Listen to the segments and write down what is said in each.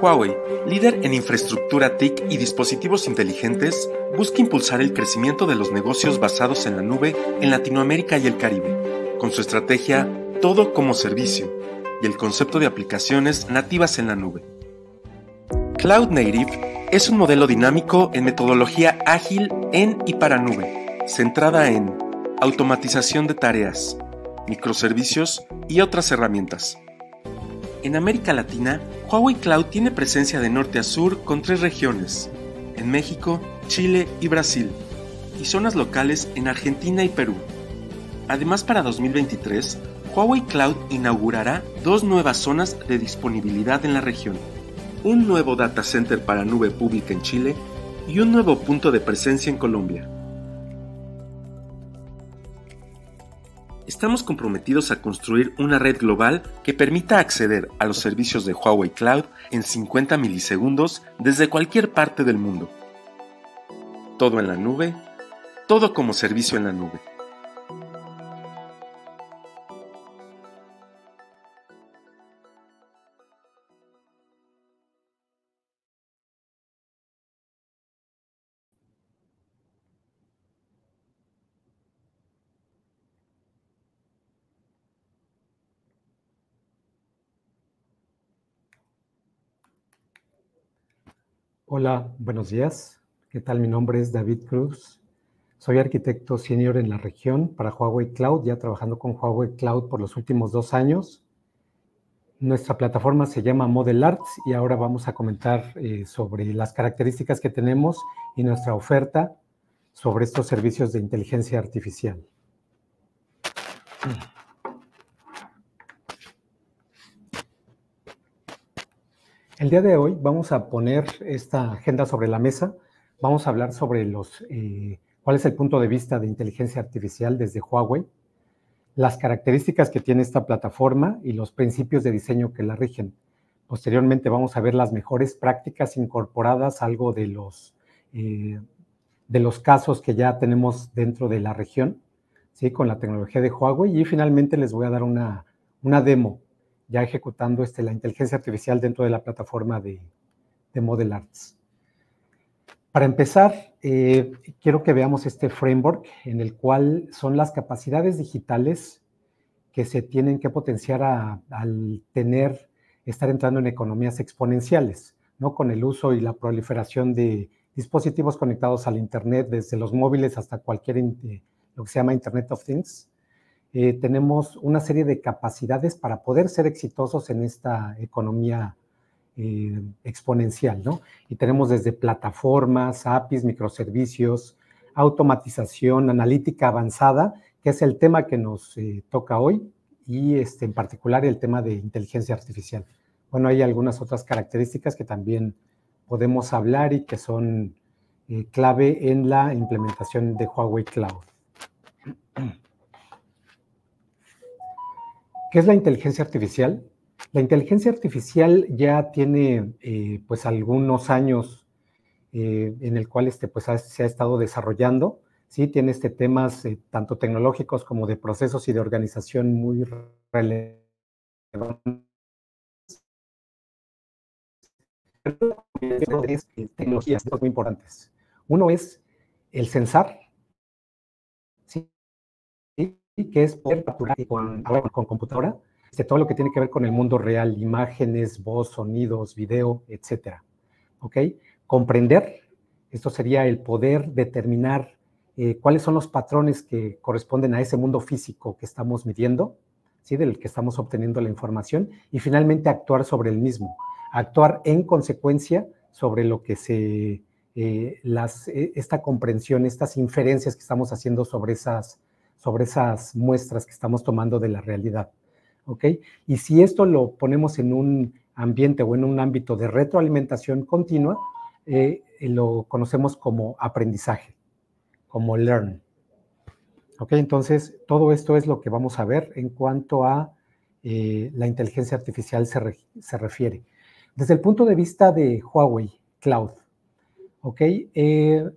Huawei, líder en infraestructura TIC y dispositivos inteligentes, busca impulsar el crecimiento de los negocios basados en la nube en Latinoamérica y el Caribe, con su estrategia Todo como Servicio y el concepto de aplicaciones nativas en la nube. Cloud Native es un modelo dinámico en metodología ágil en y para nube, centrada en automatización de tareas, microservicios y otras herramientas en América Latina, Huawei Cloud tiene presencia de norte a sur con tres regiones, en México, Chile y Brasil, y zonas locales en Argentina y Perú. Además, para 2023, Huawei Cloud inaugurará dos nuevas zonas de disponibilidad en la región, un nuevo data center para nube pública en Chile y un nuevo punto de presencia en Colombia. estamos comprometidos a construir una red global que permita acceder a los servicios de Huawei Cloud en 50 milisegundos desde cualquier parte del mundo. Todo en la nube, todo como servicio en la nube. Hola, buenos días. ¿Qué tal? Mi nombre es David Cruz. Soy arquitecto senior en la región para Huawei Cloud, ya trabajando con Huawei Cloud por los últimos dos años. Nuestra plataforma se llama Model Arts y ahora vamos a comentar eh, sobre las características que tenemos y nuestra oferta sobre estos servicios de inteligencia artificial. El día de hoy vamos a poner esta agenda sobre la mesa. Vamos a hablar sobre los, eh, cuál es el punto de vista de inteligencia artificial desde Huawei, las características que tiene esta plataforma y los principios de diseño que la rigen. Posteriormente vamos a ver las mejores prácticas incorporadas, algo de los, eh, de los casos que ya tenemos dentro de la región, ¿sí? con la tecnología de Huawei. Y finalmente les voy a dar una, una demo ya ejecutando este, la inteligencia artificial dentro de la plataforma de, Model Arts. Para empezar, eh, quiero que veamos este framework en el cual son las capacidades digitales que se tienen que potenciar al tener, estar entrando en economías exponenciales, ¿no? Con el uso y la proliferación de dispositivos conectados al Internet, desde los móviles hasta cualquier, eh, lo que se llama Internet of Things, eh, tenemos una serie de capacidades para poder ser exitosos en esta economía eh, exponencial, ¿no? Y tenemos desde plataformas, APIs, microservicios, automatización, analítica avanzada, que es el tema que nos eh, toca hoy, y este, en particular el tema de inteligencia artificial. Bueno, hay algunas otras características que también podemos hablar y que son clave en la implementación de Huawei Cloud. ¿Qué es la inteligencia artificial? La inteligencia artificial ya tiene eh, pues algunos años eh, en el cual este, pues, se ha estado desarrollando. ¿sí? Tiene este, temas eh, tanto tecnológicos como de procesos y de organización muy relevantes. Tecnologías muy importantes. Uno es el censar, que es poder capturar con, con computadora este, todo lo que tiene que ver con el mundo real, imágenes, voz, sonidos, video, etcétera. ¿Ok? Comprender, esto sería el poder determinar eh, cuáles son los patrones que corresponden a ese mundo físico que estamos midiendo, ¿sí? del que estamos obteniendo la información, y finalmente actuar sobre el mismo, actuar en consecuencia sobre lo que se, eh, las, eh, esta comprensión, estas inferencias que estamos haciendo sobre esas sobre esas muestras que estamos tomando de la realidad. ¿Ok? Y si esto lo ponemos en un ambiente o en un ámbito de retroalimentación continua, eh, lo conocemos como aprendizaje, como learn. ¿Ok? Entonces, todo esto es lo que vamos a ver en cuanto a eh, la inteligencia artificial se, refiere. Desde el punto de vista de Huawei Cloud, ¿ok? Eh,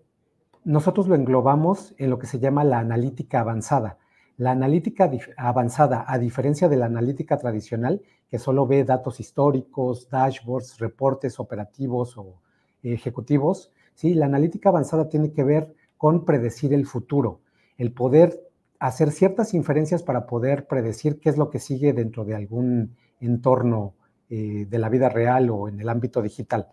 nosotros lo englobamos en lo que se llama la analítica avanzada. La analítica avanzada, a diferencia de la analítica tradicional, que solo ve datos históricos, dashboards, reportes operativos o ejecutivos, ¿sí? la analítica avanzada tiene que ver con predecir el futuro, el poder hacer ciertas inferencias para poder predecir qué es lo que sigue dentro de algún entorno eh, de la vida real o en el ámbito digital.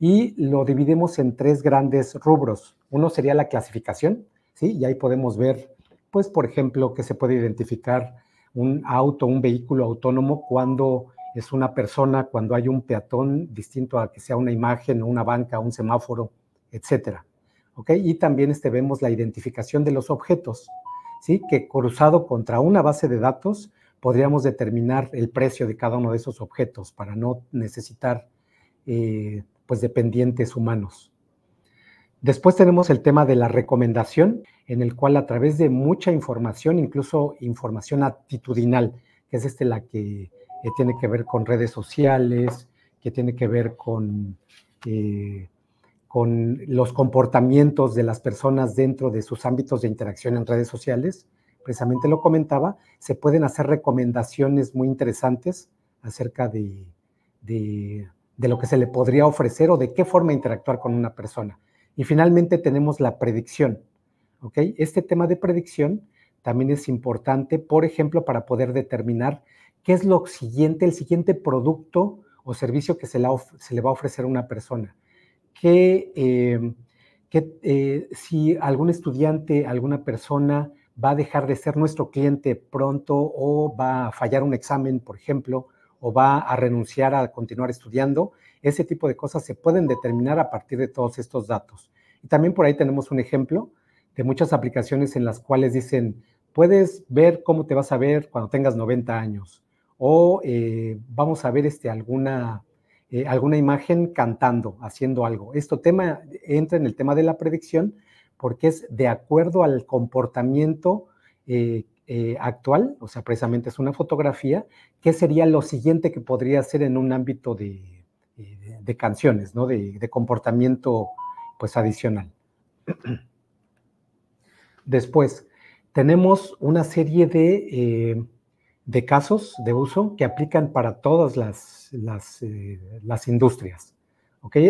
Y lo dividimos en tres grandes rubros. Uno sería la clasificación, ¿sí? Y ahí podemos ver, pues, por ejemplo, que se puede identificar un auto, un vehículo autónomo cuando es una persona, cuando hay un peatón, distinto a que sea una imagen, una banca, un semáforo, etcétera. ¿Ok? Y también este, vemos la identificación de los objetos, ¿sí? Que cruzado contra una base de datos podríamos determinar el precio de cada uno de esos objetos para no necesitar, eh, pues, dependientes humanos. Después tenemos el tema de la recomendación, en el cual a través de mucha información, incluso información actitudinal, que es este la que eh, tiene que ver con redes sociales, que tiene que ver eh, con, los comportamientos de las personas dentro de sus ámbitos de interacción en redes sociales, precisamente lo comentaba, se pueden hacer recomendaciones muy interesantes acerca de, de lo que se le podría ofrecer o de qué forma interactuar con una persona y finalmente tenemos la predicción. ¿ok? Este tema de predicción también es importante, por ejemplo, para poder determinar qué es lo siguiente, el siguiente producto o servicio que se, le va a ofrecer a una persona. Que, eh, eh, si algún estudiante, alguna persona va a dejar de ser nuestro cliente pronto o va a fallar un examen, por ejemplo, o va a renunciar a continuar estudiando. Ese tipo de cosas se pueden determinar a partir de todos estos datos. Y también por ahí tenemos un ejemplo de muchas aplicaciones en las cuales dicen, puedes ver cómo te vas a ver cuando tengas 90 años o eh, vamos a ver este, alguna, eh, alguna imagen cantando, haciendo algo. Esto tema entra en el tema de la predicción porque es de acuerdo al comportamiento eh, eh, actual, o sea, precisamente es una fotografía, ¿qué sería lo siguiente que podría hacer en un ámbito de, eh, canciones, ¿no? De, comportamiento, pues, adicional? Después, tenemos una serie eh, de, casos de uso que aplican para todas las, industrias.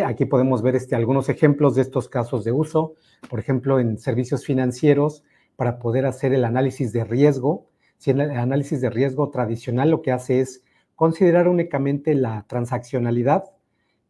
aquí podemos ver este, algunos ejemplos de estos casos de uso. Por ejemplo, en servicios financieros para poder hacer el análisis de riesgo. Si el análisis de riesgo tradicional lo que hace es considerar únicamente la transaccionalidad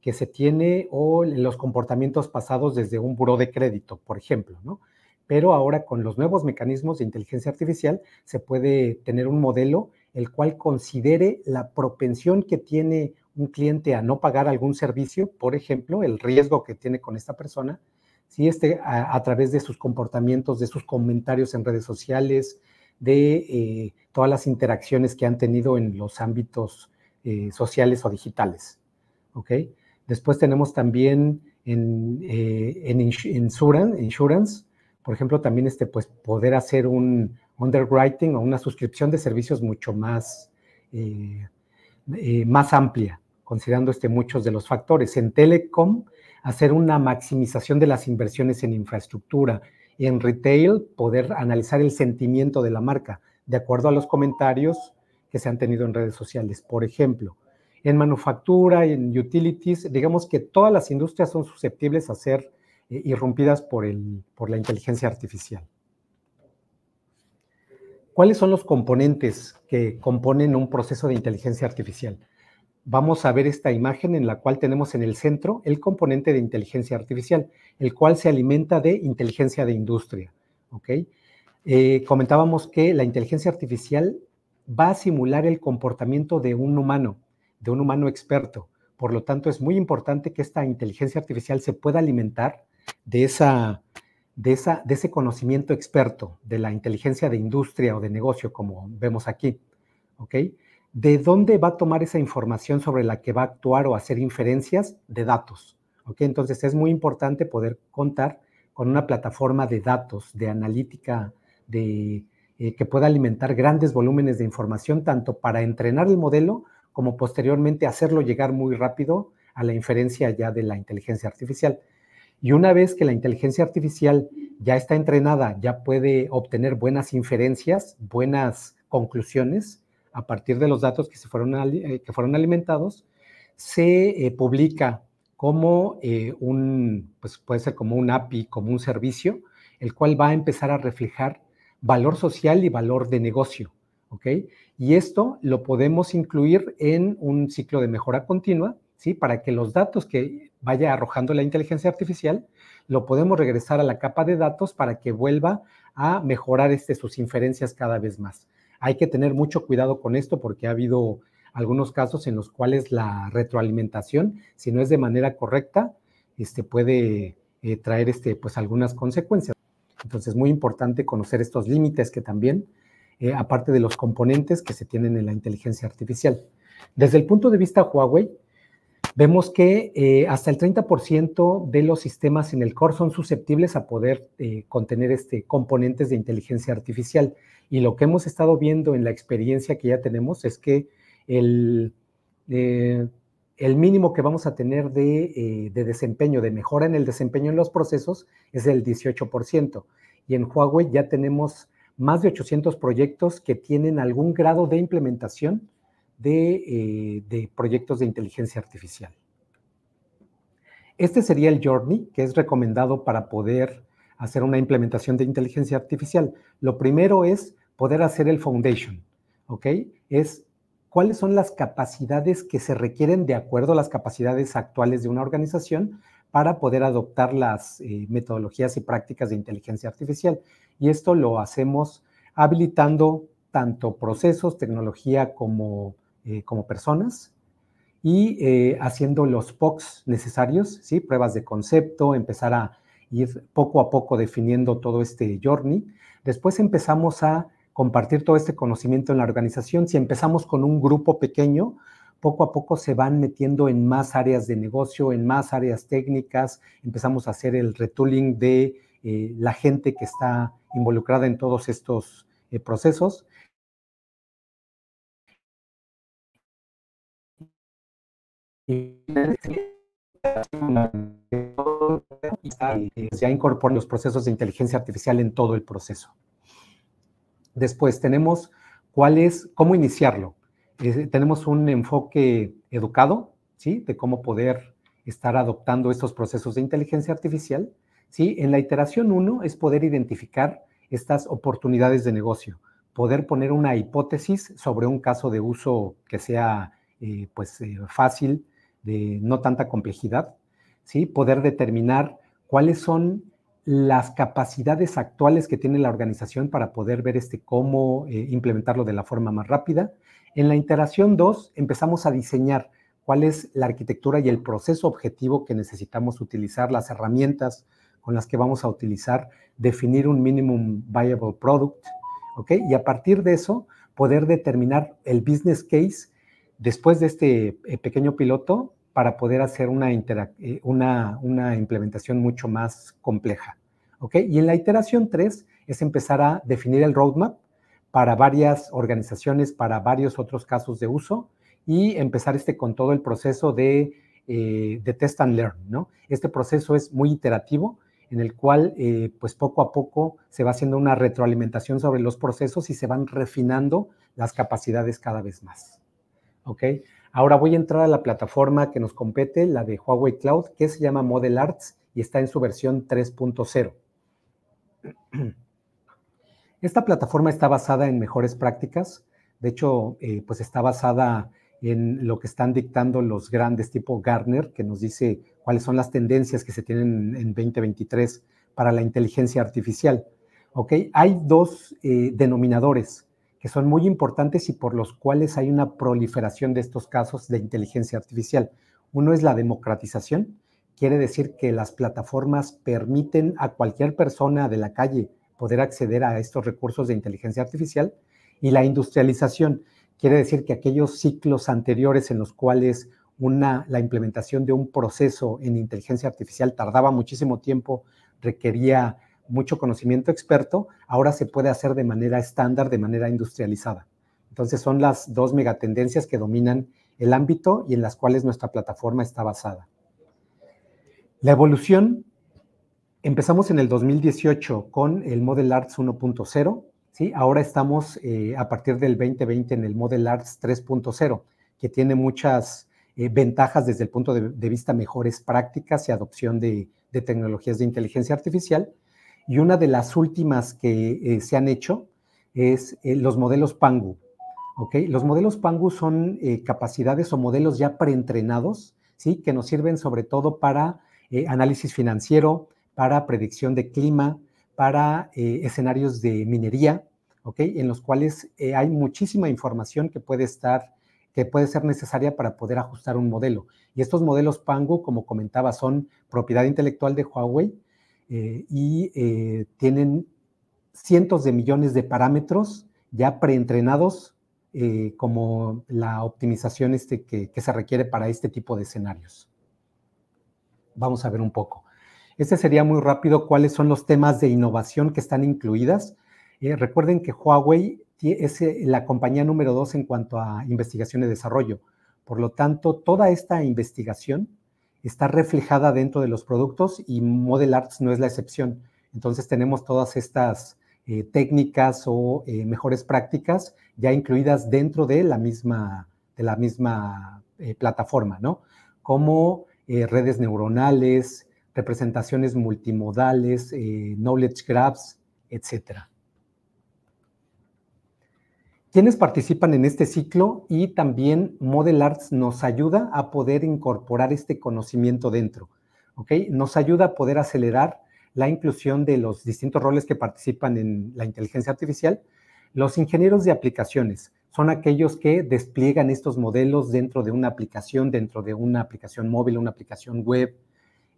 que se tiene o los comportamientos pasados desde un buró de crédito, por ejemplo, ¿no? Pero ahora con los nuevos mecanismos de inteligencia artificial se puede tener un modelo el cual considere la propensión que tiene un cliente a no pagar algún servicio, por ejemplo, el riesgo que tiene con esta persona, este, a, través de sus comportamientos, de sus comentarios en redes sociales, de eh, todas las interacciones que han tenido en los ámbitos eh, sociales o digitales. Después tenemos también en, eh, en insurance, insurance, por ejemplo, también este, pues, poder hacer un underwriting o una suscripción de servicios mucho más, más amplia, considerando este, muchos de los factores. En telecom, hacer una maximización de las inversiones en infraestructura. en retail, poder analizar el sentimiento de la marca de acuerdo a los comentarios que se han tenido en redes sociales. Por ejemplo, en manufactura, en utilities, digamos que todas las industrias son susceptibles a ser eh, irrumpidas por la inteligencia artificial. ¿Cuáles son los componentes que componen un proceso de inteligencia artificial? vamos a ver esta imagen en la cual tenemos en el centro el componente de inteligencia artificial, el cual se alimenta de inteligencia de industria. Eh, comentábamos que la inteligencia artificial va a simular el comportamiento de un humano, de un humano experto. Por lo tanto, es muy importante que esta inteligencia artificial se pueda alimentar de, de, de ese conocimiento experto, de la inteligencia de industria o de negocio, como vemos aquí. Ok de dónde va a tomar esa información sobre la que va a actuar o hacer inferencias de datos. ¿ok? Entonces es muy importante poder contar con una plataforma de datos, de analítica, eh, que pueda alimentar grandes volúmenes de información, tanto para entrenar el modelo como posteriormente hacerlo llegar muy rápido a la inferencia ya de la inteligencia artificial. Y una vez que la inteligencia artificial ya está entrenada, ya puede obtener buenas inferencias, buenas conclusiones, a partir de los datos que, se fueron, eh, que fueron alimentados, se eh, publica como eh, un, pues puede ser como un API, como un servicio, el cual va a empezar a reflejar valor social y valor de negocio, ¿ok? Y esto lo podemos incluir en un ciclo de mejora continua, ¿sí? Para que los datos que vaya arrojando la inteligencia artificial, lo podemos regresar a la capa de datos para que vuelva a mejorar este, sus inferencias cada vez más. Hay que tener mucho cuidado con esto porque ha habido algunos casos en los cuales la retroalimentación, si no es de manera correcta, este, puede eh, traer este, pues, algunas consecuencias. Entonces, es muy importante conocer estos límites que también, eh, aparte de los componentes que se tienen en la inteligencia artificial. Desde el punto de vista Huawei, vemos que eh, hasta el 30% de los sistemas en el core son susceptibles a poder eh, contener este, componentes de inteligencia artificial. Y lo que hemos estado viendo en la experiencia que ya tenemos es que el, eh, mínimo que vamos a tener de, de, desempeño, de mejora en el desempeño en los procesos, es del 18%. Y en Huawei ya tenemos más de 800 proyectos que tienen algún grado de implementación eh, de, proyectos de inteligencia artificial. Este sería el journey que es recomendado para poder hacer una implementación de inteligencia artificial. Lo primero es poder hacer el foundation, ¿ok? Es cuáles son las capacidades que se requieren de acuerdo a las capacidades actuales de una organización para poder adoptar las eh, metodologías y prácticas de inteligencia artificial. Y esto lo hacemos habilitando tanto procesos, tecnología como eh, como personas y eh, haciendo los POCs necesarios, ¿sí? pruebas de concepto, empezar a ir poco a poco definiendo todo este journey. Después empezamos a compartir todo este conocimiento en la organización. Si empezamos con un grupo pequeño, poco a poco se van metiendo en más áreas de negocio, en más áreas técnicas. Empezamos a hacer el retooling de eh, la gente que está involucrada en todos estos procesos. y ya incorporan los procesos de inteligencia artificial en todo el proceso. Después tenemos cuál es, cómo iniciarlo. tenemos un enfoque educado, ¿sí? De cómo poder estar adoptando estos procesos de inteligencia artificial, ¿sí? En la iteración uno es poder identificar estas oportunidades de negocio, poder poner una hipótesis sobre un caso de uso que sea, eh, pues, eh, fácil, de no tanta complejidad, ¿sí? poder determinar cuáles son las capacidades actuales que tiene la organización para poder ver este cómo eh, implementarlo de la forma más rápida. En la iteración 2 empezamos a diseñar cuál es la arquitectura y el proceso objetivo que necesitamos utilizar, las herramientas con las que vamos a utilizar, definir un minimum viable product, ¿ok? Y a partir de eso, poder determinar el business case después de este eh, pequeño piloto para poder hacer eh, una, una, implementación mucho más compleja. ¿ok? Y en la iteración 3 es empezar a definir el roadmap para varias organizaciones, para varios otros casos de uso y empezar este con todo el proceso de, eh, test and learn. ¿no? Este proceso es muy iterativo en el cual eh, pues poco a poco se va haciendo una retroalimentación sobre los procesos y se van refinando las capacidades cada vez más. ¿ok? Ahora voy a entrar a la plataforma que nos compete, la de Huawei Cloud, que se llama Model Arts y está en su versión 3.0. Esta plataforma está basada en mejores prácticas, de hecho, eh, pues está basada en lo que están dictando los grandes tipo Gartner, que nos dice cuáles son las tendencias que se tienen en 2023 para la inteligencia artificial. Hay dos eh, denominadores que son muy importantes y por los cuales hay una proliferación de estos casos de inteligencia artificial. Uno es la democratización, quiere decir que las plataformas permiten a cualquier persona de la calle poder acceder a estos recursos de inteligencia artificial, y la industrialización, quiere decir que aquellos ciclos anteriores en los cuales una, la implementación de un proceso en inteligencia artificial tardaba muchísimo tiempo, requería mucho conocimiento experto, ahora se puede hacer de manera estándar, de manera industrializada. Entonces son las dos megatendencias que dominan el ámbito y en las cuales nuestra plataforma está basada. La evolución, empezamos en el 2018 con el Model Arts 1.0, ¿sí? ahora estamos eh, a partir del 2020 en el Model Arts 3.0, que tiene muchas eh, ventajas desde el punto de, de, vista mejores prácticas y adopción de, de tecnologías de inteligencia artificial, y una de las últimas que eh, se han hecho es eh, los modelos Pangu. ¿okay? Los modelos Pangu son eh, capacidades o modelos ya preentrenados, ¿sí? que nos sirven sobre todo para análisis financiero, para predicción de clima, para escenarios de minería, ¿okay? en los cuales hay muchísima información que puede estar que puede ser necesaria para poder ajustar un modelo. Y estos modelos Pangu, como comentaba, son propiedad intelectual de Huawei, eh, y eh, tienen cientos de millones de parámetros ya preentrenados eh, como la optimización este que, que, se requiere para este tipo de escenarios. Vamos a ver un poco. Este sería muy rápido cuáles son los temas de innovación que están incluidas. recuerden que Huawei es la compañía número dos en cuanto a investigación y desarrollo. Por lo tanto, toda esta investigación está reflejada dentro de los productos y Model Arts no es la excepción. Entonces tenemos todas estas eh, técnicas o eh, mejores prácticas ya incluidas dentro de la misma, de la misma eh, plataforma, ¿no? Como redes neuronales, representaciones multimodales, knowledge graphs, etcétera quienes participan en este ciclo y también Model Arts nos ayuda a poder incorporar este conocimiento dentro, ¿ok? Nos ayuda a poder acelerar la inclusión de los distintos roles que participan en la inteligencia artificial. Los ingenieros de aplicaciones son aquellos que despliegan estos modelos dentro de una aplicación, dentro de una aplicación móvil, una aplicación web,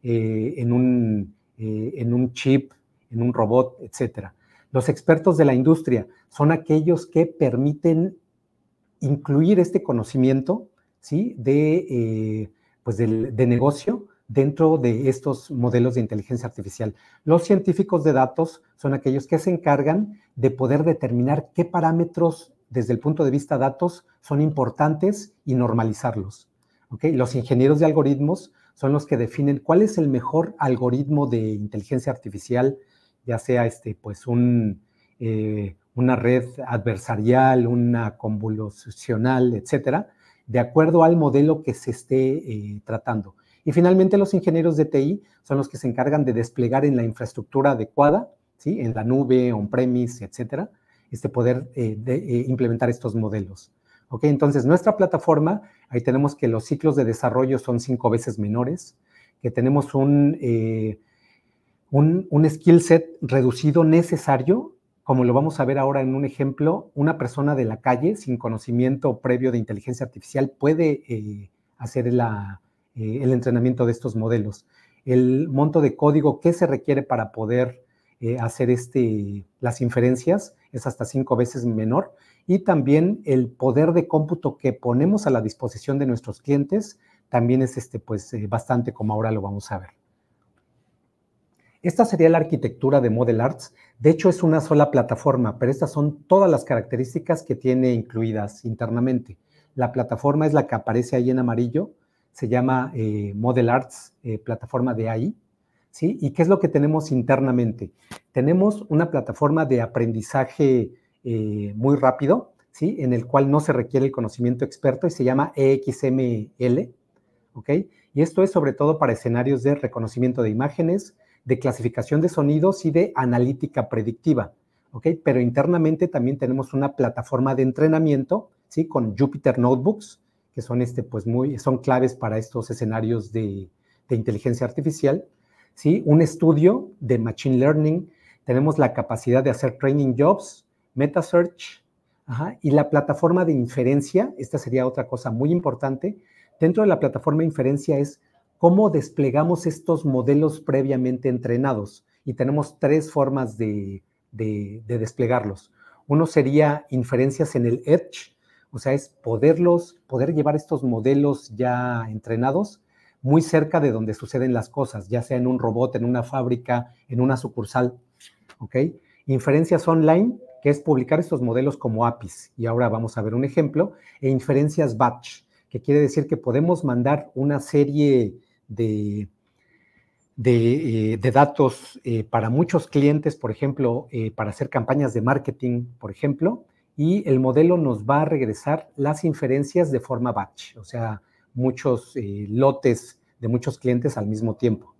eh, en, un, eh, en un chip, en un robot, etcétera. Los expertos de la industria son aquellos que permiten incluir este conocimiento ¿sí? Eh, pues de, negocio dentro de estos modelos de inteligencia artificial. Los científicos de datos son aquellos que se encargan de poder determinar qué parámetros desde el punto de vista de datos son importantes y normalizarlos. ¿okay? Los ingenieros de algoritmos son los que definen cuál es el mejor algoritmo de inteligencia artificial ya sea este, pues un, eh, una red adversarial, una convolucional, etcétera, de acuerdo al modelo que se esté eh, tratando. Y finalmente los ingenieros de TI son los que se encargan de desplegar en la infraestructura adecuada, ¿sí? en la nube, on-premise, etcétera, este poder eh, de, implementar estos modelos. ¿Ok? Entonces, nuestra plataforma, ahí tenemos que los ciclos de desarrollo son cinco veces menores, que tenemos un, un, skill set reducido necesario, como lo vamos a ver ahora en un ejemplo, una persona de la calle sin conocimiento previo de inteligencia artificial puede eh, hacer eh, el entrenamiento de estos modelos. El monto de código que se requiere para poder eh, hacer este, las inferencias es hasta cinco veces menor y también el poder de cómputo que ponemos a la disposición de nuestros clientes también es este, pues, bastante como ahora lo vamos a ver. Esta sería la arquitectura de Model Arts. De hecho, es una sola plataforma, pero estas son todas las características que tiene incluidas internamente. La plataforma es la que aparece ahí en amarillo, se llama eh, Model Arts, eh, plataforma de AI. ¿sí? ¿Y qué es lo que tenemos internamente? Tenemos una plataforma de aprendizaje eh, muy rápido, ¿sí? en el cual no se requiere el conocimiento experto y se llama EXML. ¿OK? Y esto es sobre todo para escenarios de reconocimiento de imágenes, de clasificación de sonidos y de analítica predictiva. Pero internamente también tenemos una plataforma de entrenamiento ¿sí? con Jupyter Notebooks, que son, este, pues muy, son claves para estos escenarios de, inteligencia artificial. ¿sí? Un estudio de Machine Learning. Tenemos la capacidad de hacer training jobs, MetaSearch, ajá, y la plataforma de inferencia. Esta sería otra cosa muy importante. Dentro de la plataforma de inferencia es cómo desplegamos estos modelos previamente entrenados. Y tenemos tres formas de, desplegarlos. Uno sería inferencias en el Edge, o sea, es poderlos, poder llevar estos modelos ya entrenados muy cerca de donde suceden las cosas, ya sea en un robot, en una fábrica, en una sucursal. ¿Ok? Inferencias online, que es publicar estos modelos como APIs. Y ahora vamos a ver un ejemplo. E inferencias batch, que quiere decir que podemos mandar una serie eh, de, datos eh, para muchos clientes, por ejemplo, eh, para hacer campañas de marketing, por ejemplo, y el modelo nos va a regresar las inferencias de forma batch, o sea, muchos lotes de muchos clientes al mismo tiempo.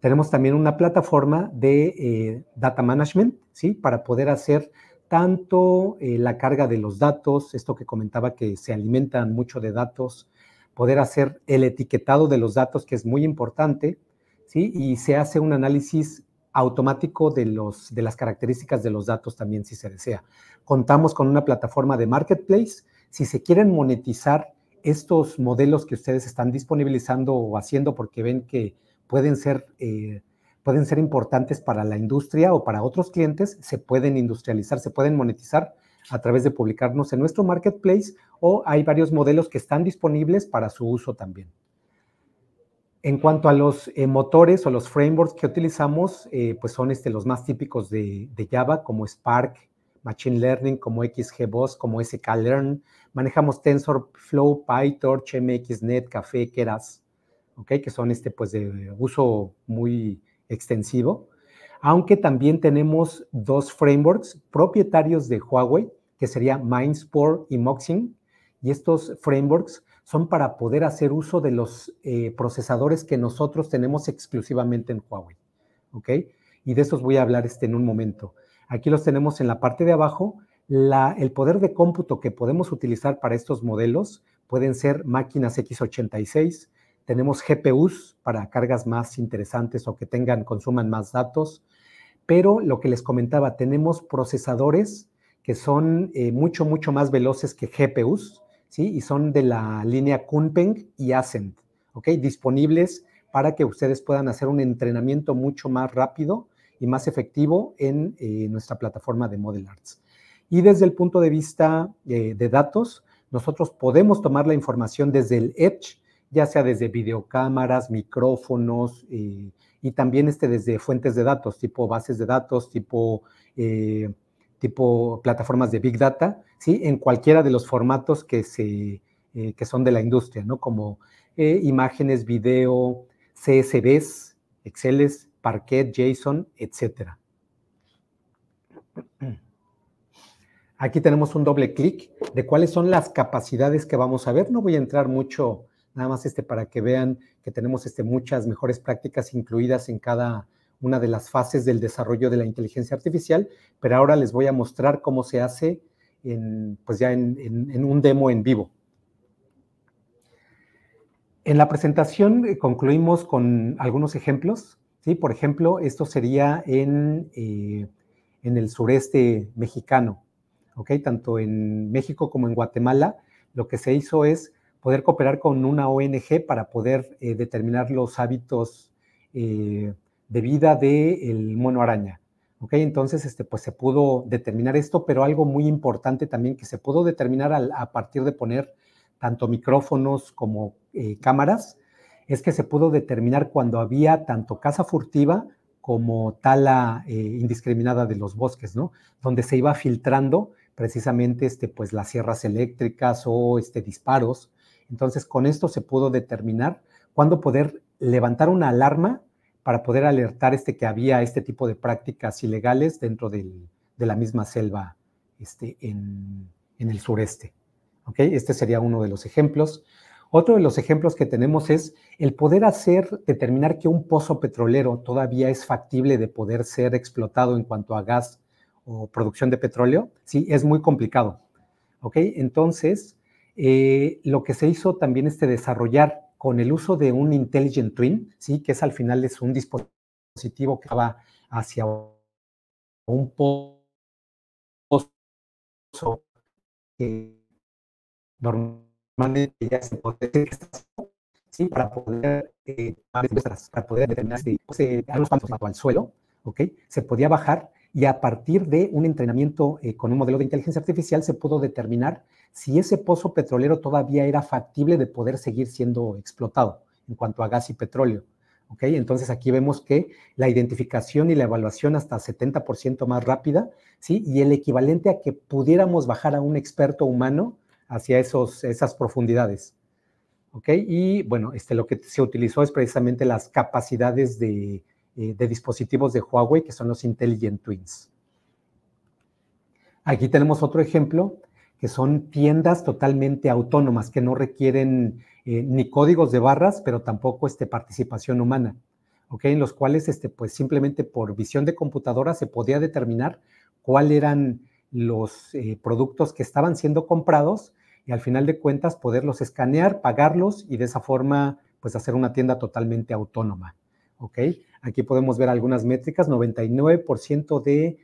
Tenemos también una plataforma de data management, ¿sí? Para poder hacer tanto la carga de los datos, esto que comentaba que se alimentan mucho de datos, poder hacer el etiquetado de los datos, que es muy importante, ¿sí? Y se hace un análisis automático de, de las características de los datos también, si se desea. Contamos con una plataforma de marketplace. Si se quieren monetizar estos modelos que ustedes están disponibilizando o haciendo porque ven que pueden ser... Eh, pueden ser importantes para la industria o para otros clientes, se pueden industrializar, se pueden monetizar a través de publicarnos en nuestro marketplace o hay varios modelos que están disponibles para su uso también. En cuanto a los eh, motores o los frameworks que utilizamos, eh, pues son este, los más típicos de, Java, como Spark, Machine Learning, como XGBoost, como SKLearn. Manejamos TensorFlow, PyTorch, MXNet, Café, Keras, que son este, pues de uso muy extensivo. Aunque también tenemos dos frameworks propietarios de Huawei, que sería Mindspore y Moxing. Y estos frameworks son para poder hacer uso de los eh, procesadores que nosotros tenemos exclusivamente en Huawei. ¿Ok? Y de estos voy a hablar este, en un momento. Aquí los tenemos en la parte de abajo. el poder de cómputo que podemos utilizar para estos modelos pueden ser máquinas x86, tenemos GPUs para cargas más interesantes o que tengan, consuman más datos, pero lo que les comentaba, tenemos procesadores que son eh, mucho, mucho más veloces que GPUs, ¿sí? Y son de la línea Kunpeng y Ascent, ¿ok? Disponibles para que ustedes puedan hacer un entrenamiento mucho más rápido y más efectivo en eh, nuestra plataforma de Model Arts. Y desde el punto de vista eh, de datos, nosotros podemos tomar la información desde el Edge, ya sea desde videocámaras, micrófonos y también este desde fuentes de datos, tipo bases de datos, tipo tipo plataformas de Big Data, ¿sí? en cualquiera de los formatos que, se, eh, son de la industria, ¿no? como eh, imágenes, video, CSVs, Exceles, Parquet, JSON, etc. Aquí tenemos un doble clic de cuáles son las capacidades que vamos a ver. No voy a entrar mucho, nada más este para que vean que tenemos este, muchas mejores prácticas incluidas en cada una de las fases del desarrollo de la inteligencia artificial, pero ahora les voy a mostrar cómo se hace en, pues ya en, un demo en vivo. En la presentación eh, concluimos con algunos ejemplos. ¿sí? Por ejemplo, esto sería en, eh, en el sureste mexicano, ¿okay? tanto en México como en Guatemala. Lo que se hizo es poder cooperar con una ONG para poder eh, determinar los hábitos de vida del mono araña. ¿Ok? Entonces, este, pues se pudo determinar esto, pero algo muy importante también que se pudo determinar a partir de poner tanto micrófonos como eh, cámaras, es que se pudo determinar cuando había tanto caza furtiva como tala eh, indiscriminada de los bosques, ¿no? Donde se iba filtrando precisamente este, pues, las sierras eléctricas o este, disparos. Entonces, con esto se pudo determinar cuándo poder levantar una alarma para poder alertar este, que había este tipo de prácticas ilegales dentro de la misma selva este, en, el sureste. Este sería uno de los ejemplos. Otro de los ejemplos que tenemos es el poder hacer, determinar que un pozo petrolero todavía es factible de poder ser explotado en cuanto a gas o producción de petróleo. Sí, es muy complicado. Entonces, eh, lo que se hizo también es desarrollar con el uso de un Intelligent Twin, ¿sí? que es al final es un dispositivo que va hacia un pozo que normalmente ya se puede eh, para poder determinar si pues, eh, al suelo, ¿ok? Se podía bajar y a partir de un entrenamiento eh, con un modelo de inteligencia artificial se pudo determinar si ese pozo petrolero todavía era factible de poder seguir siendo explotado en cuanto a gas y petróleo. ¿ok? Entonces aquí vemos que la identificación y la evaluación hasta 70% más rápida, ¿sí? Y el equivalente a que pudiéramos bajar a un experto humano hacia esos, esas profundidades. ¿ok? Y bueno, este, lo que se utilizó es precisamente las capacidades de, eh, de dispositivos de Huawei, que son los Intelligent Twins. Aquí tenemos otro ejemplo que son tiendas totalmente autónomas, que no requieren eh, ni códigos de barras, pero tampoco este, participación humana, En los cuales, este, pues simplemente por visión de computadora se podía determinar cuáles eran los eh, productos que estaban siendo comprados y al final de cuentas poderlos escanear, pagarlos y de esa forma, pues hacer una tienda totalmente autónoma, Aquí podemos ver algunas métricas, 99% eh,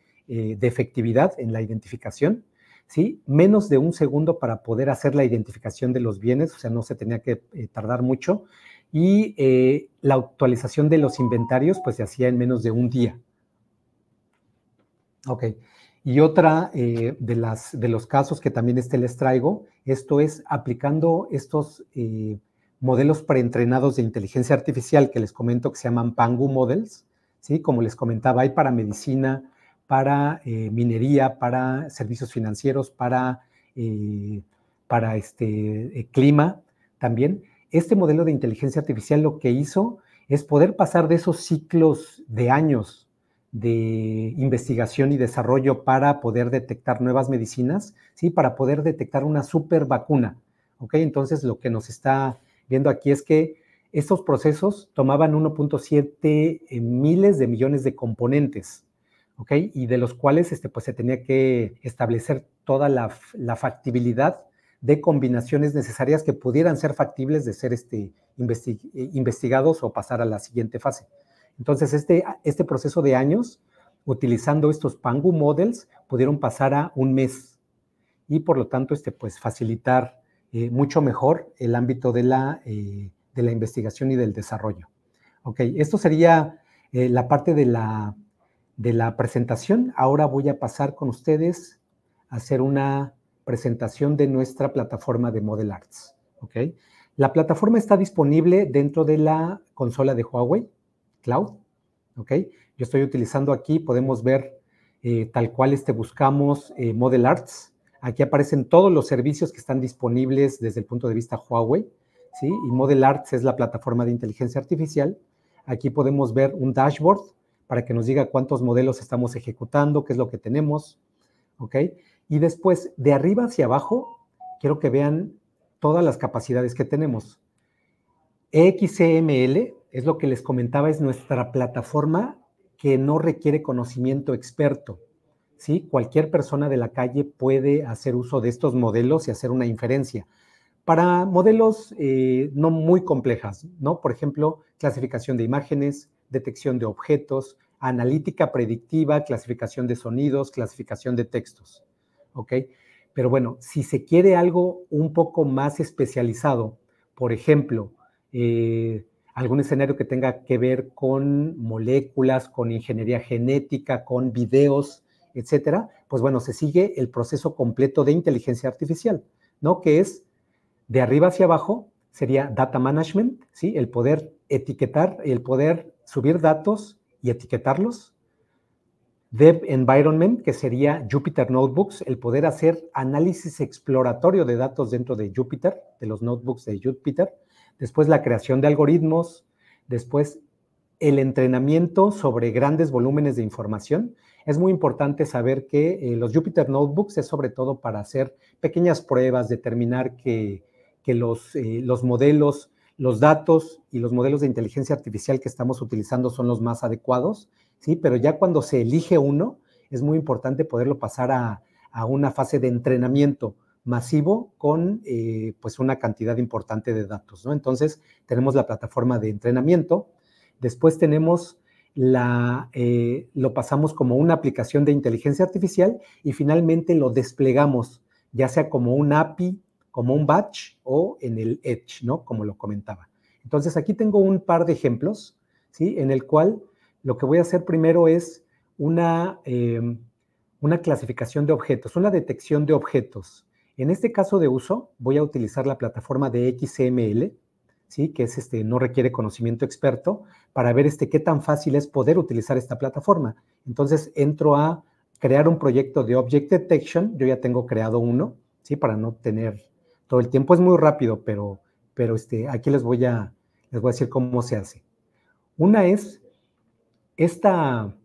de efectividad en la identificación, Menos de un segundo para poder hacer la identificación de los bienes, o sea, no se tenía que eh, tardar mucho. Y eh, la actualización de los inventarios, pues se hacía en menos de un día. Ok. Y otra eh, de, las, de los casos que también este les traigo, esto es aplicando estos modelos preentrenados de inteligencia artificial que les comento que se llaman Pangu Models, ¿sí? Como les comentaba, hay para medicina, para eh, minería, para servicios financieros, para, eh, para este, eh, clima también. Este modelo de inteligencia artificial lo que hizo es poder pasar de esos ciclos de años de investigación y desarrollo para poder detectar nuevas medicinas, ¿sí? para poder detectar una super vacuna. Entonces lo que nos está viendo aquí es que estos procesos tomaban 1.7 miles de millones de componentes y de los cuales este, pues, se tenía que establecer toda la, factibilidad de combinaciones necesarias que pudieran ser factibles de ser este, eh, investigados o pasar a la siguiente fase. Entonces, este, este proceso de años, utilizando estos Pangu Models, pudieron pasar a un mes y por lo tanto este, pues, facilitar eh, mucho mejor el ámbito de la, eh, de la investigación y del desarrollo. Okay, esto sería la parte de la de la presentación, ahora voy a pasar con ustedes a hacer una presentación de nuestra plataforma de Model Arts. ¿okay? La plataforma está disponible dentro de la consola de Huawei Cloud. ¿okay? Yo estoy utilizando aquí, podemos ver eh, tal cual este buscamos eh, Model Arts. Aquí aparecen todos los servicios que están disponibles desde el punto de vista Huawei. ¿sí? Y Model Arts es la plataforma de inteligencia artificial. Aquí podemos ver un dashboard para que nos diga cuántos modelos estamos ejecutando, qué es lo que tenemos, ¿ok? Y después, de arriba hacia abajo, quiero que vean todas las capacidades que tenemos. XML es lo que les comentaba, es nuestra plataforma que no requiere conocimiento experto. ¿sí? Cualquier persona de la calle puede hacer uso de estos modelos y hacer una inferencia. Para modelos eh, no muy complejas, ¿no? Por ejemplo, clasificación de imágenes, detección de objetos, analítica predictiva, clasificación de sonidos, clasificación de textos. ¿Ok? Pero bueno, si se quiere algo un poco más especializado, por ejemplo, eh, algún escenario que tenga que ver con moléculas, con ingeniería genética, con videos, etcétera, pues bueno, se sigue el proceso completo de inteligencia artificial, ¿no? Que es de arriba hacia abajo, sería data management, ¿sí? El poder etiquetar, el poder subir datos, y etiquetarlos. Dev Environment, que sería Jupyter Notebooks, el poder hacer análisis exploratorio de datos dentro de Jupyter, de los notebooks de Jupyter. Después la creación de algoritmos. Después el entrenamiento sobre grandes volúmenes de información. Es muy importante saber que eh, los Jupyter Notebooks es sobre todo para hacer pequeñas pruebas, determinar que, los, eh, los modelos los datos y los modelos de inteligencia artificial que estamos utilizando son los más adecuados, ¿sí? Pero ya cuando se elige uno, es muy importante poderlo pasar a, una fase de entrenamiento masivo con eh, pues una cantidad importante de datos, ¿no? Entonces, tenemos la plataforma de entrenamiento, después tenemos la, eh, lo pasamos como una aplicación de inteligencia artificial y finalmente lo desplegamos, ya sea como un API como un batch o en el edge, ¿no? Como lo comentaba. Entonces aquí tengo un par de ejemplos, ¿sí? En el cual lo que voy a hacer primero es una, em, una clasificación de objetos, una detección de objetos. En este caso de uso voy a utilizar la plataforma de XML, ¿sí? que es este, no requiere conocimiento experto, para ver este, qué tan fácil es poder utilizar esta plataforma. Entonces entro a crear un proyecto de Object Detection, yo ya tengo creado uno, ¿sí? para no tener todo el tiempo. Es muy rápido, pero, pero este, aquí les voy, a, les voy a decir cómo se hace. Una es esta,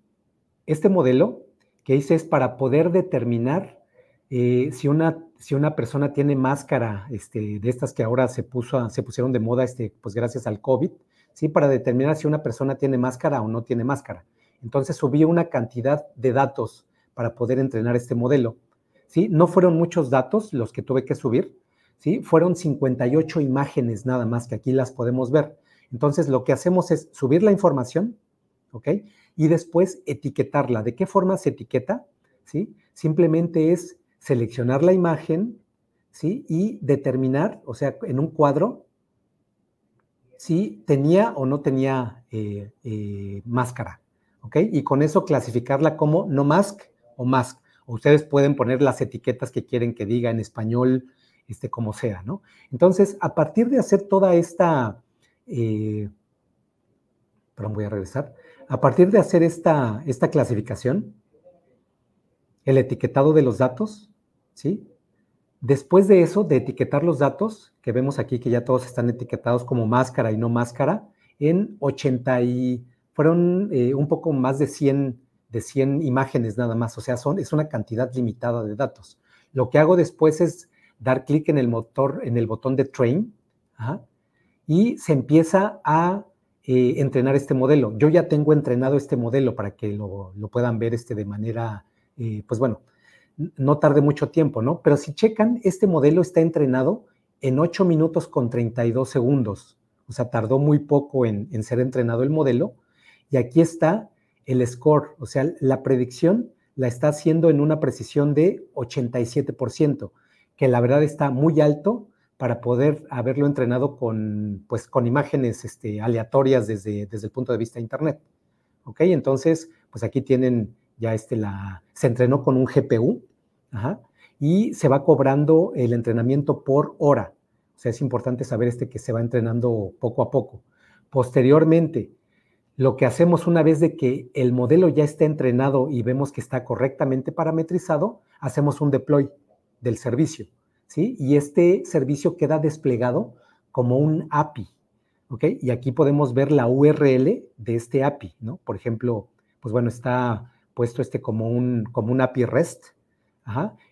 este modelo que hice es para poder determinar eh, si, una, si una persona tiene máscara este, de estas que ahora se, puso se pusieron de moda, este, pues gracias al COVID, ¿sí? para determinar si una persona tiene máscara o no tiene máscara. Entonces subí una cantidad de datos para poder entrenar este modelo. ¿sí? No fueron muchos datos los que tuve que subir, fueron 58 imágenes nada más que aquí las podemos ver. Entonces, lo que hacemos es subir la información, ¿ok? Y después etiquetarla. ¿De qué forma se etiqueta? ¿Sí? Simplemente es seleccionar la imagen, ¿sí? Y determinar, o sea, en un cuadro, si tenía o no tenía eh, eh, máscara, ¿ok? Y con eso clasificarla como no mask o mask. ustedes pueden poner las etiquetas que quieren que diga en español, este, como sea, ¿no? Entonces, a partir de hacer toda esta, eh, perdón, voy a regresar, a partir de hacer esta, esta clasificación, el etiquetado de los datos, ¿sí? Después de eso, de etiquetar los datos, que vemos aquí que ya todos están etiquetados como máscara y no máscara, en 80 y fueron eh, un poco más de 100, de imágenes nada más, o sea, son, es una cantidad limitada de datos. Lo que hago después es dar clic en el motor, en el botón de train, y se empieza a eh, entrenar este modelo. Yo ya tengo entrenado este modelo para que lo, puedan ver este de manera, eh, pues bueno, no tarde mucho tiempo, ¿no? Pero si checan, este modelo está entrenado en 8 minutos con 32 segundos. O sea, tardó muy poco en ser entrenado el modelo. Y aquí está el score, o sea, la predicción la está haciendo en una precisión de 87% que la verdad está muy alto para poder haberlo entrenado con, pues, con imágenes este, aleatorias desde, desde el punto de vista de Internet. ¿Ok? Entonces, pues aquí tienen ya este la... Se entrenó con un GPU y se va cobrando el entrenamiento por hora. O sea, es importante saber este que se va entrenando poco a poco. Posteriormente, lo que hacemos una vez de que el modelo ya está entrenado y vemos que está correctamente parametrizado, hacemos un deploy del servicio, ¿sí? Y este servicio queda desplegado como un API, ¿ok? Y aquí podemos ver la URL de este API, ¿no? Por ejemplo, pues bueno, está puesto este como un, como un API REST,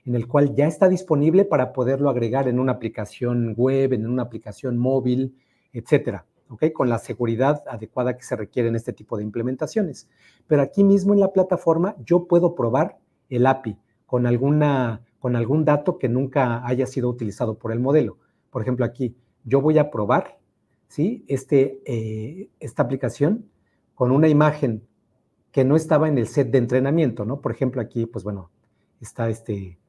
en el cual ya está disponible para poderlo agregar en una aplicación web, en una aplicación móvil, etcétera, ¿ok? Con la seguridad adecuada que se requiere en este tipo de implementaciones. Pero aquí mismo en la plataforma yo puedo probar el API con alguna, con algún dato que nunca haya sido utilizado por el modelo. Por ejemplo, aquí yo voy a probar ¿sí? este, eh, esta aplicación con una imagen que no estaba en el set de entrenamiento, Por ejemplo, aquí, pues bueno, está este,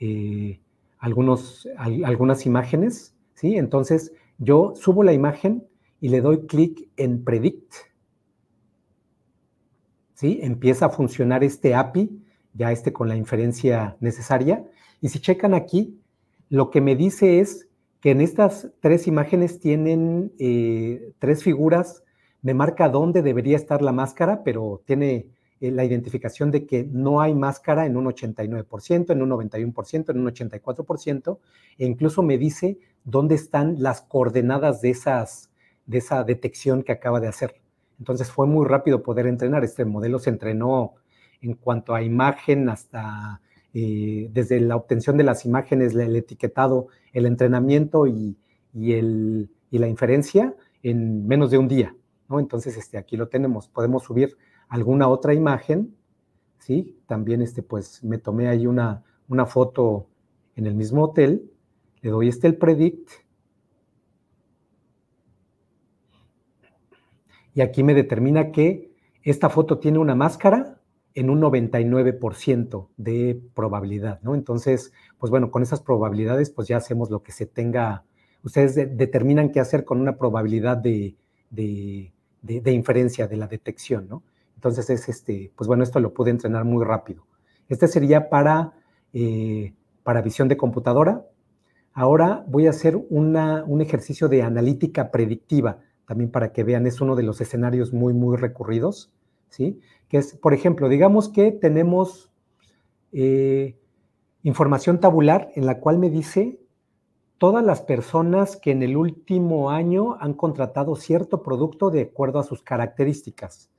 eh, algunos, algunas imágenes, ¿sí? Entonces, yo subo la imagen y le doy clic en Predict. ¿Sí? Empieza a funcionar este API, ya este con la inferencia necesaria, y si checan aquí, lo que me dice es que en estas tres imágenes tienen eh, tres figuras, me marca dónde debería estar la máscara, pero tiene eh, la identificación de que no hay máscara en un 89%, en un 91%, en un 84%, e incluso me dice dónde están las coordenadas de, esas, de esa detección que acaba de hacer. Entonces fue muy rápido poder entrenar, este modelo se entrenó en cuanto a imagen hasta eh, desde la obtención de las imágenes, el etiquetado, el entrenamiento y, el, la inferencia en menos de un día. Entonces, este, aquí lo tenemos. Podemos subir alguna otra imagen. ¿sí? También este, pues, me tomé ahí una, una foto en el mismo hotel. Le doy este el predict. Y aquí me determina que esta foto tiene una máscara en un 99% de probabilidad, ¿no? Entonces, pues bueno, con esas probabilidades, pues ya hacemos lo que se tenga, ustedes determinan qué hacer con una probabilidad de, de, inferencia, de la detección, ¿no? Entonces es este, pues bueno, esto lo pude entrenar muy rápido. Este sería para, eh, para visión de computadora. Ahora voy a hacer un ejercicio de analítica predictiva, también para que vean, es uno de los escenarios muy, muy recurridos. ¿sí? Que es, por ejemplo, digamos que tenemos eh, información tabular en la cual me dice todas las personas que en el último año han contratado cierto producto de acuerdo a sus características.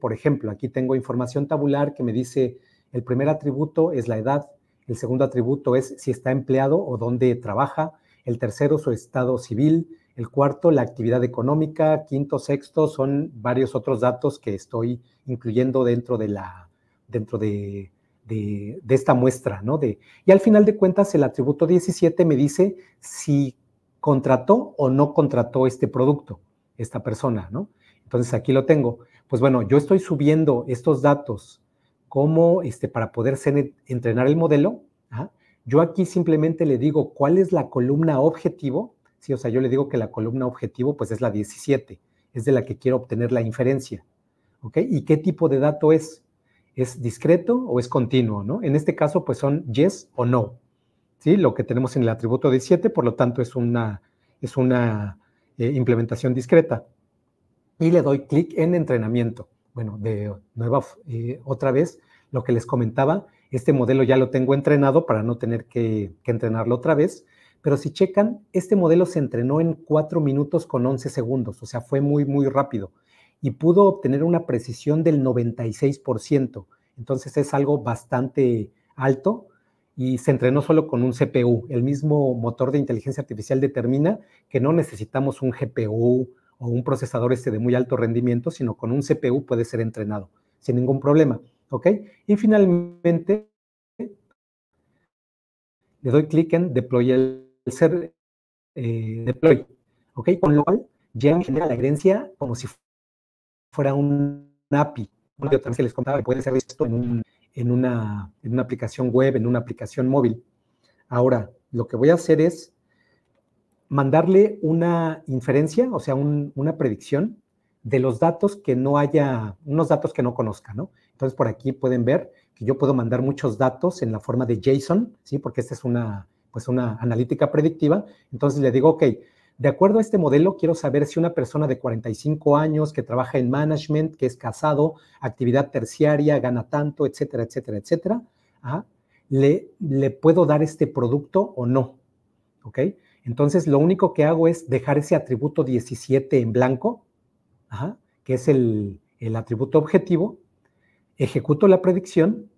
Por ejemplo, aquí tengo información tabular que me dice el primer atributo es la edad, el segundo atributo es si está empleado o dónde trabaja, el tercero su estado civil, el cuarto, la actividad económica. Quinto, sexto, son varios otros datos que estoy incluyendo dentro de la, dentro de, de, esta muestra, ¿no? De, y al final de cuentas, el atributo 17 me dice si contrató o no contrató este producto, esta persona, ¿no? Entonces aquí lo tengo. Pues bueno, yo estoy subiendo estos datos como este, para poder entrenar el modelo. ¿ah? Yo aquí simplemente le digo cuál es la columna objetivo ¿sí? O sea, yo le digo que la columna objetivo, pues es la 17, es de la que quiero obtener la inferencia, ¿Y qué tipo de dato es? ¿Es discreto o es continuo, En este caso, pues son yes o no, Lo que tenemos en el atributo 17, por lo tanto, es una, es una eh, implementación discreta. Y le doy clic en entrenamiento. Bueno, de nueva, eh, otra vez, lo que les comentaba, este modelo ya lo tengo entrenado para no tener que entrenarlo otra vez. Pero si checan, este modelo se entrenó en 4 minutos con 11 segundos, o sea, fue muy, muy rápido y pudo obtener una precisión del 96%. Entonces es algo bastante alto y se entrenó solo con un CPU. El mismo motor de inteligencia artificial determina que no necesitamos un GPU o un procesador este de muy alto rendimiento, sino con un CPU puede ser entrenado sin ningún problema. ¿Ok? Y finalmente le doy clic en Deploy el ser eh, deploy. ¿Ok? Con lo cual, ya genera la herencia como si fuera un API. Una de que les contaba que puede ser visto en, una, aplicación web, en una aplicación móvil. Ahora, lo que voy a hacer es mandarle una inferencia, o sea, una predicción de los datos que no haya, unos datos que no conozca, ¿no? Entonces, por aquí pueden ver que yo puedo mandar muchos datos en la forma de JSON, ¿sí? Porque esta es una pues una analítica predictiva. Entonces le digo, ok, de acuerdo a este modelo, quiero saber si una persona de 45 años que trabaja en management, que es casado, actividad terciaria, gana tanto, etcétera, etcétera, etcétera, ¿ah? le, le puedo dar este producto o no. ¿Ok? Entonces, lo único que hago es dejar ese atributo 17 en blanco, ¿ah? que es el, el atributo objetivo, ejecuto la predicción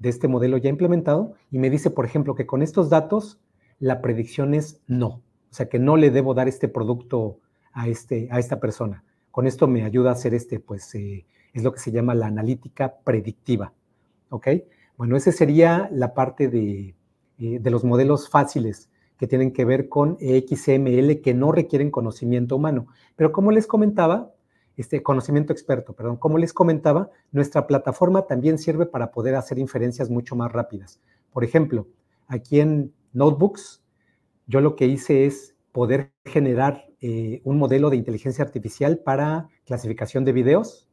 de este modelo ya implementado y me dice, por ejemplo, que con estos datos la predicción es no, o sea que no le debo dar este producto a, este, a esta persona. Con esto me ayuda a hacer este, pues eh, es lo que se llama la analítica predictiva. ¿Ok? Bueno, esa sería la parte de, eh, de los modelos fáciles que tienen que ver con XML que no requieren conocimiento humano. Pero como les comentaba, este conocimiento experto, perdón. Como les comentaba, nuestra plataforma también sirve para poder hacer inferencias mucho más rápidas. Por ejemplo, aquí en Notebooks, yo lo que hice es poder generar eh, un modelo de inteligencia artificial para clasificación de videos.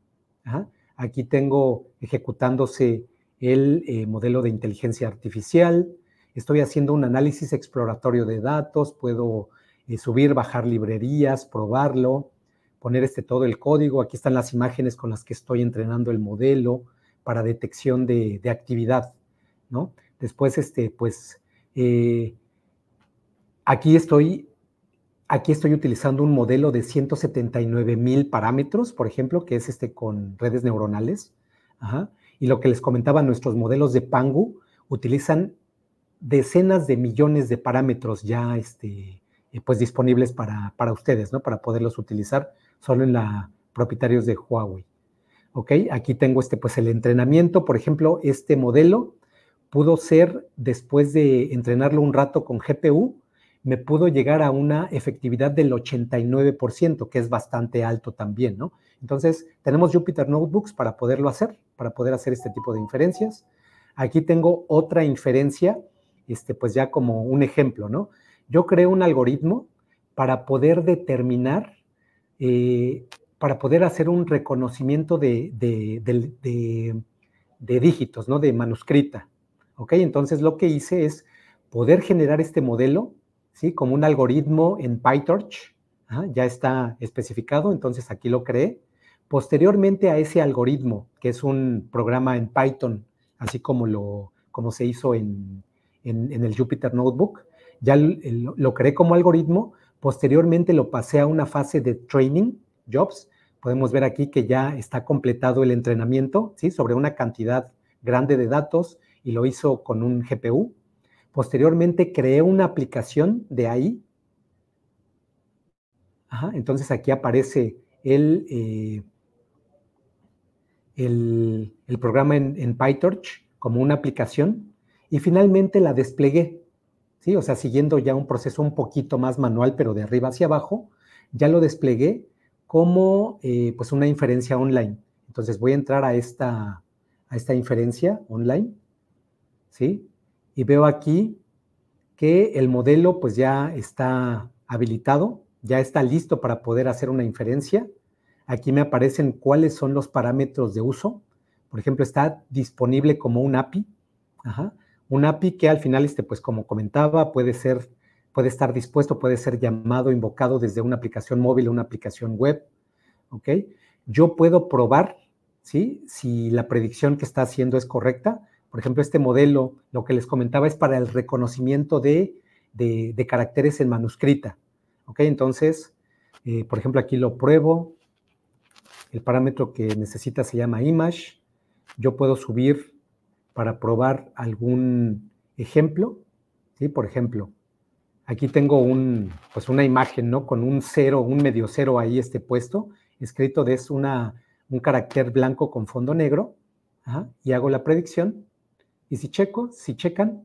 Aquí tengo ejecutándose el eh, modelo de inteligencia artificial. Estoy haciendo un análisis exploratorio de datos, puedo eh, subir, bajar librerías, probarlo poner este todo el código. Aquí están las imágenes con las que estoy entrenando el modelo para detección de, actividad, ¿no? Después, este, pues, eh, aquí estoy... Aquí estoy utilizando un modelo de 179 mil parámetros, por ejemplo, que es este con redes neuronales. Y lo que les comentaba, nuestros modelos de Pangu utilizan decenas de millones de parámetros ya este, eh, pues disponibles para, para, ustedes, ¿no? Para poderlos utilizar solo en la propietarios de Huawei. ¿Ok? Aquí tengo este, pues el entrenamiento, por ejemplo, este modelo pudo ser, después de entrenarlo un rato con GPU, me pudo llegar a una efectividad del 89%, que es bastante alto también, ¿no? Entonces, tenemos Jupyter Notebooks para poderlo hacer, para poder hacer este tipo de inferencias. Aquí tengo otra inferencia, este, pues ya como un ejemplo, ¿no? Yo creo un algoritmo para poder determinar eh, para poder hacer un reconocimiento de, dígitos, ¿no? De manuscrita. Entonces lo que hice es poder generar este modelo, ¿sí? Como un algoritmo en PyTorch, ¿ah? ya está especificado, entonces aquí lo creé. Posteriormente a ese algoritmo, que es un programa en Python, así como, lo, como se hizo en, el Jupyter Notebook, ya lo creé como algoritmo, Posteriormente lo pasé a una fase de training jobs. Podemos ver aquí que ya está completado el entrenamiento ¿sí? sobre una cantidad grande de datos y lo hizo con un GPU. Posteriormente creé una aplicación de ahí. entonces aquí aparece eh, el, el, programa en, en PyTorch como una aplicación y finalmente la desplegué ¿sí? O sea, siguiendo ya un proceso un poquito más manual, pero de arriba hacia abajo, ya lo desplegué como eh, pues una inferencia online. Entonces voy a entrar a esta, a esta inferencia online, Y veo aquí que el modelo pues ya está habilitado, ya está listo para poder hacer una inferencia. Aquí me aparecen cuáles son los parámetros de uso. Por ejemplo, está disponible como un API. Ajá. Un API que al final, este, pues como comentaba, puede ser, puede estar dispuesto, puede ser llamado, invocado desde una aplicación móvil o una aplicación web. ¿Ok? Yo puedo probar, ¿sí? Si la predicción que está haciendo es correcta. Por ejemplo, este modelo, lo que les comentaba, es para el reconocimiento de, de, de caracteres en manuscrita. ¿Ok? Entonces, eh, por ejemplo, aquí lo pruebo. El parámetro que necesita se llama image. Yo puedo subir para probar algún ejemplo. ¿sí? Por ejemplo, aquí tengo un, pues una imagen ¿no? con un cero, un medio cero ahí este puesto, escrito de es una, un carácter blanco con fondo negro, y hago la predicción. Y si checo, si checan,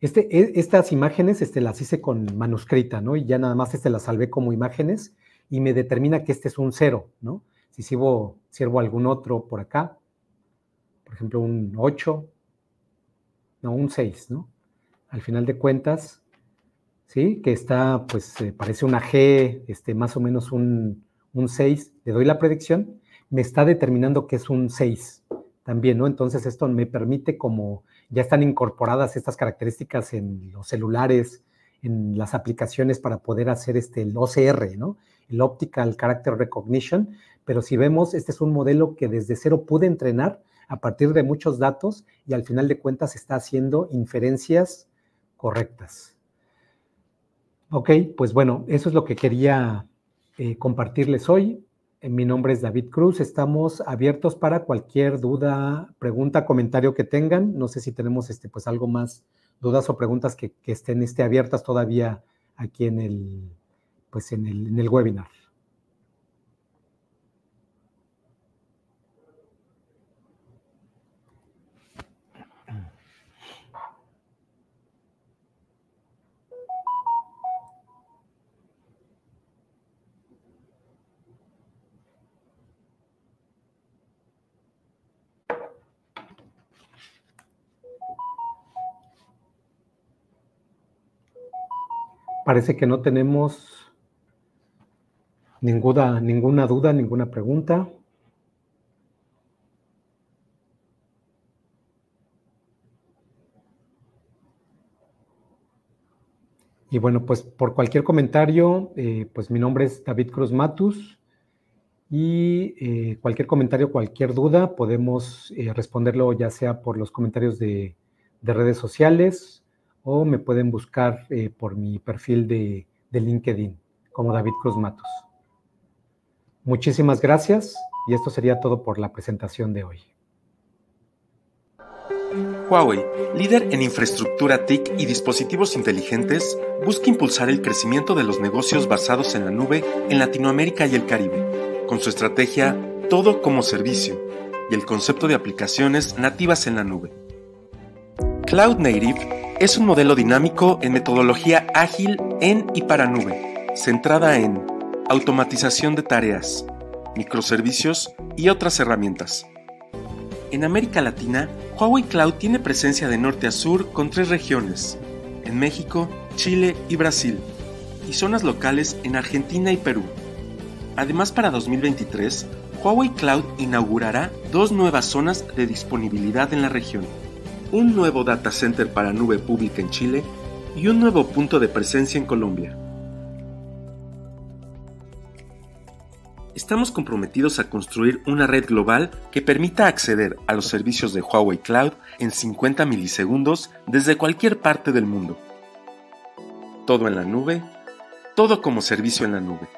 este, e, estas imágenes este, las hice con manuscrita, ¿no? Y ya nada más este las salvé como imágenes y me determina que este es un cero, ¿no? Si sirvo algún otro por acá, por ejemplo, un 8, no, un 6, ¿no? Al final de cuentas, ¿sí? Que está, pues, parece una G, este, más o menos un, un 6, le doy la predicción, me está determinando que es un 6 también, ¿no? Entonces esto me permite como ya están incorporadas estas características en los celulares, en las aplicaciones para poder hacer este, el OCR, ¿no? El Optical Character Recognition, pero si vemos, este es un modelo que desde cero pude entrenar a partir de muchos datos y al final de cuentas está haciendo inferencias correctas. Ok, pues bueno, eso es lo que quería eh, compartirles hoy. Eh, mi nombre es David Cruz. Estamos abiertos para cualquier duda, pregunta, comentario que tengan. No sé si tenemos este, pues algo más, dudas o preguntas que, estén este, abiertas todavía aquí en el, pues en el webinar. Parece que no tenemos ninguna, ninguna duda, ninguna pregunta. Y bueno, pues por cualquier comentario, eh, pues mi nombre es David Cruz Matus y eh, cualquier comentario, cualquier duda, podemos eh, responderlo ya sea por los comentarios de redes sociales, o me pueden buscar eh, por mi perfil de, de LinkedIn como David Cruz Matos. Muchísimas gracias y esto sería todo por la presentación de hoy. Huawei, líder en infraestructura TIC y dispositivos inteligentes, busca impulsar el crecimiento de los negocios basados en la nube en Latinoamérica y el Caribe, con su estrategia Todo como Servicio y el concepto de aplicaciones nativas en la nube. Cloud Native es un modelo dinámico en metodología ágil en y para nube, centrada en automatización de tareas, microservicios y otras herramientas. En América Latina, Huawei Cloud tiene presencia de norte a sur con tres regiones, en México, Chile y Brasil, y zonas locales en Argentina y Perú. Además, para 2023, Huawei Cloud inaugurará dos nuevas zonas de disponibilidad en la región un nuevo data center para nube pública en Chile y un nuevo punto de presencia en Colombia. Estamos comprometidos a construir una red global que permita acceder a los servicios de Huawei Cloud en 50 milisegundos desde cualquier parte del mundo. Todo en la nube, todo como servicio en la nube.